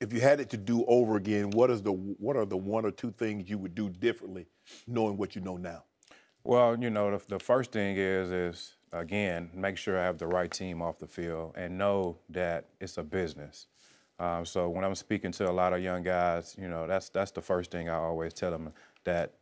if you had it to do over again, what is the what are the one or two things you would do differently, knowing what you know now? Well, you know, the, the first thing is is again make sure I have the right team off the field and know that it's a business. Um, so when I'm speaking to a lot of young guys, you know, that's that's the first thing I always tell them that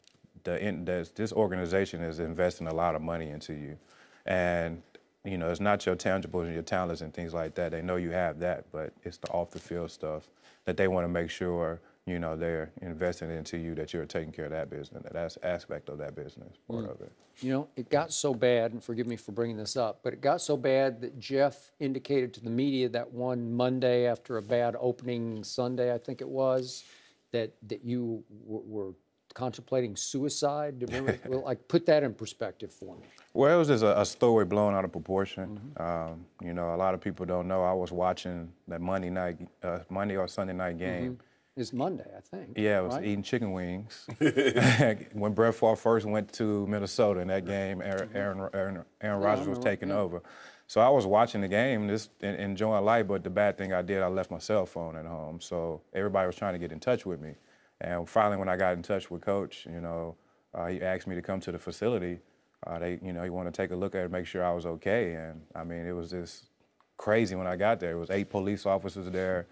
the in, that this organization is investing a lot of money into you, and you know, it's not your tangibles and your talents and things like that. They know you have that, but it's the off the field stuff that they want to make sure you know they're investing into you that you're taking care of that business that aspect of that business part mm. of it you know it got so bad and forgive me for bringing this up but it got so bad that jeff indicated to the media that one monday after a bad opening sunday i think it was that that you w- were contemplating suicide? Remember, well, like put that in perspective for me. Well, it was just a, a story blown out of proportion. Mm-hmm. Um, you know, a lot of people don't know. I was watching that Monday night, uh, Monday or Sunday night mm-hmm. game. Mm-hmm. It's Monday, I think. Yeah, I was right? eating chicken wings. when Brett Favre first went to Minnesota in that game, mm-hmm. Aaron, Aaron, Aaron, Aaron Rodgers was taking yeah. over. So I was watching the game, just enjoying life. But the bad thing I did, I left my cell phone at home. So everybody was trying to get in touch with me. And finally, when I got in touch with Coach, you know, uh, he asked me to come to the facility. Uh, they, you know, he wanted to take a look at it, make sure I was okay. And I mean, it was just crazy when I got there. It was eight police officers there.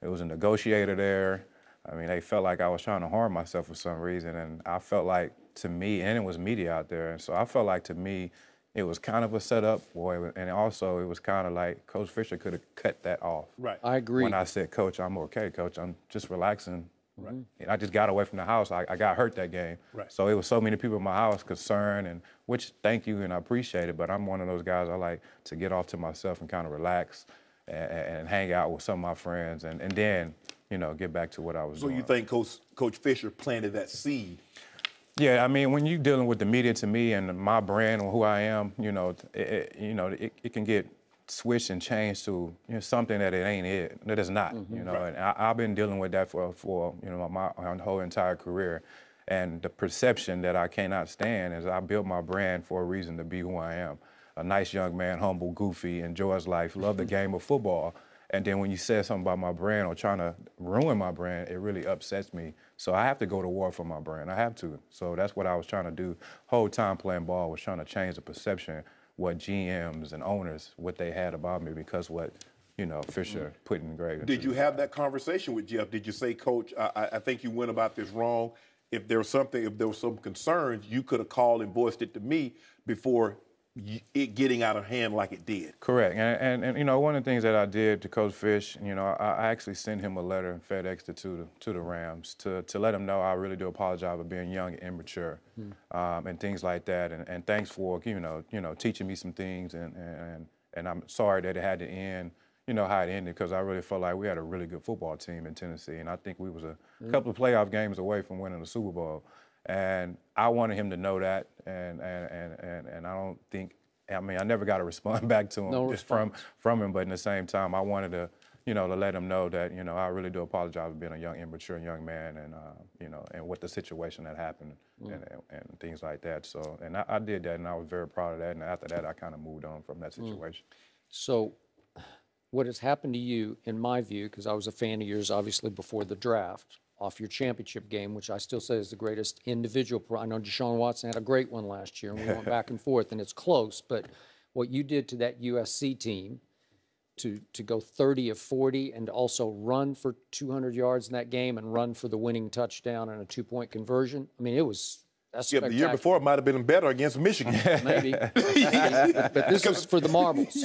It was a negotiator there. I mean, they felt like I was trying to harm myself for some reason, and I felt like to me, and it was media out there, and so I felt like to me, it was kind of a setup, boy, and also it was kind of like Coach Fisher could have cut that off. Right, I agree. When I said, Coach, I'm okay, Coach, I'm just relaxing. Right. Mm-hmm. And I just got away from the house. I, I got hurt that game. Right. So it was so many people in my house concerned, and which thank you and I appreciate it. But I'm one of those guys I like to get off to myself and kind of relax and, and hang out with some of my friends, and, and then you know get back to what I was. So doing. you think Coach Coach Fisher planted that seed? Yeah, I mean, when you're dealing with the media, to me and my brand and who I am, you know, it, it you know, it, it can get switch and change to you know, something that it ain't it, that is not, mm-hmm, you know. Right. And I, have been dealing with that for, for you know, my, my whole entire career. And the perception that I cannot stand is I built my brand for a reason to be who I am. A nice young man, humble, goofy, enjoys life, love the game of football. And then when you say something about my brand or trying to ruin my brand, it really upsets me. So I have to go to war for my brand. I have to. So that's what I was trying to do. Whole time playing ball was trying to change the perception what GMs and owners what they had about me because what you know Fisher mm. put in grave. Did you have that conversation with Jeff? Did you say, Coach, I, I think you went about this wrong? If there was something, if there was some concerns, you could have called and voiced it to me before it getting out of hand like it did. Correct. And, and, and, you know, one of the things that I did to Coach Fish, you know, I, I actually sent him a letter and FedEx to, to, to the Rams to, to let him know I really do apologize for being young and immature mm. um, and things like that. And, and thanks for, you know, you know, teaching me some things. And, and, and I'm sorry that it had to end, you know, how it ended because I really felt like we had a really good football team in Tennessee. And I think we was a mm. couple of playoff games away from winning the Super Bowl. And I wanted him to know that. And, and, and, and, and I don't think, I mean, I never got a response back to him no response. from, from him. But in the same time, I wanted to, you know, to let him know that, you know, I really do apologize for being a young, immature young man and, uh, you know, and what the situation that happened mm. and, and, and, things like that. So, and I, I, did that and I was very proud of that. And after that, I kind of moved on from that mm. situation. Mm. So, what has happened to you, in my view, because I was a fan of yours obviously before the draft, off your championship game, which I still say is the greatest individual. I know Deshaun Watson had a great one last year, and we went back and forth, and it's close. But what you did to that USC team to to go 30 of 40 and also run for 200 yards in that game and run for the winning touchdown and a two point conversion. I mean, it was that's Yeah, the year before it might have been better against Michigan. maybe. but this was for the marbles.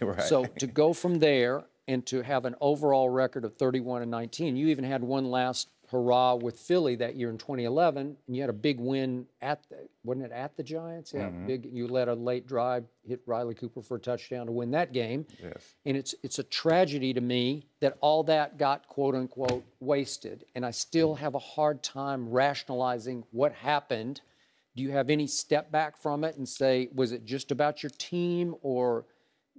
right. So to go from there and to have an overall record of 31 and 19. You even had one last hurrah with Philly that year in 2011, and you had a big win at the, wasn't it at the Giants? Yeah, mm-hmm. big. You led a late drive, hit Riley Cooper for a touchdown to win that game. Yes. And it's it's a tragedy to me that all that got quote unquote wasted, and I still have a hard time rationalizing what happened. Do you have any step back from it and say was it just about your team or?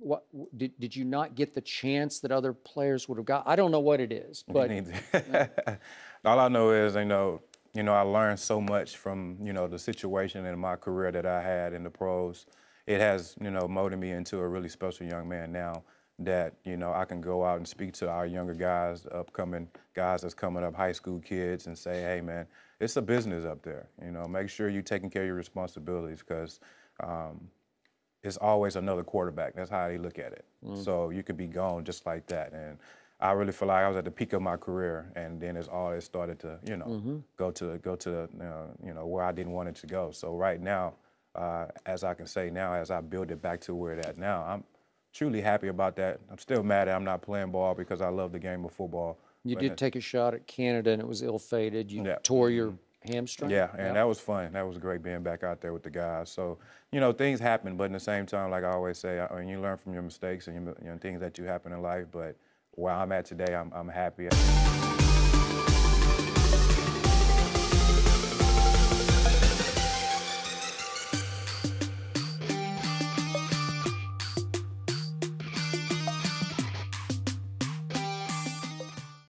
what did, did you not get the chance that other players would have got? I don't know what it is, but all I know is you know you know I learned so much from you know the situation in my career that I had in the pros. It has you know molded me into a really special young man now that you know I can go out and speak to our younger guys, upcoming guys that's coming up, high school kids, and say, hey man, it's a business up there. You know, make sure you're taking care of your responsibilities because. Um, it's always another quarterback. That's how they look at it. Mm. So you could be gone just like that. And I really feel like I was at the peak of my career, and then it's all it started to, you know, mm-hmm. go to go to uh, you know where I didn't want it to go. So right now, uh, as I can say now, as I build it back to where it's at now, I'm truly happy about that. I'm still mad that I'm not playing ball because I love the game of football. You but did take a shot at Canada, and it was ill-fated. You yeah. tore your mm-hmm hamstring. Yeah, and yep. that was fun. That was great being back out there with the guys. So you know things happen, but in the same time, like I always say, I mean, you learn from your mistakes and your, you know, things that you happen in life. But where I'm at today, I'm, I'm happy.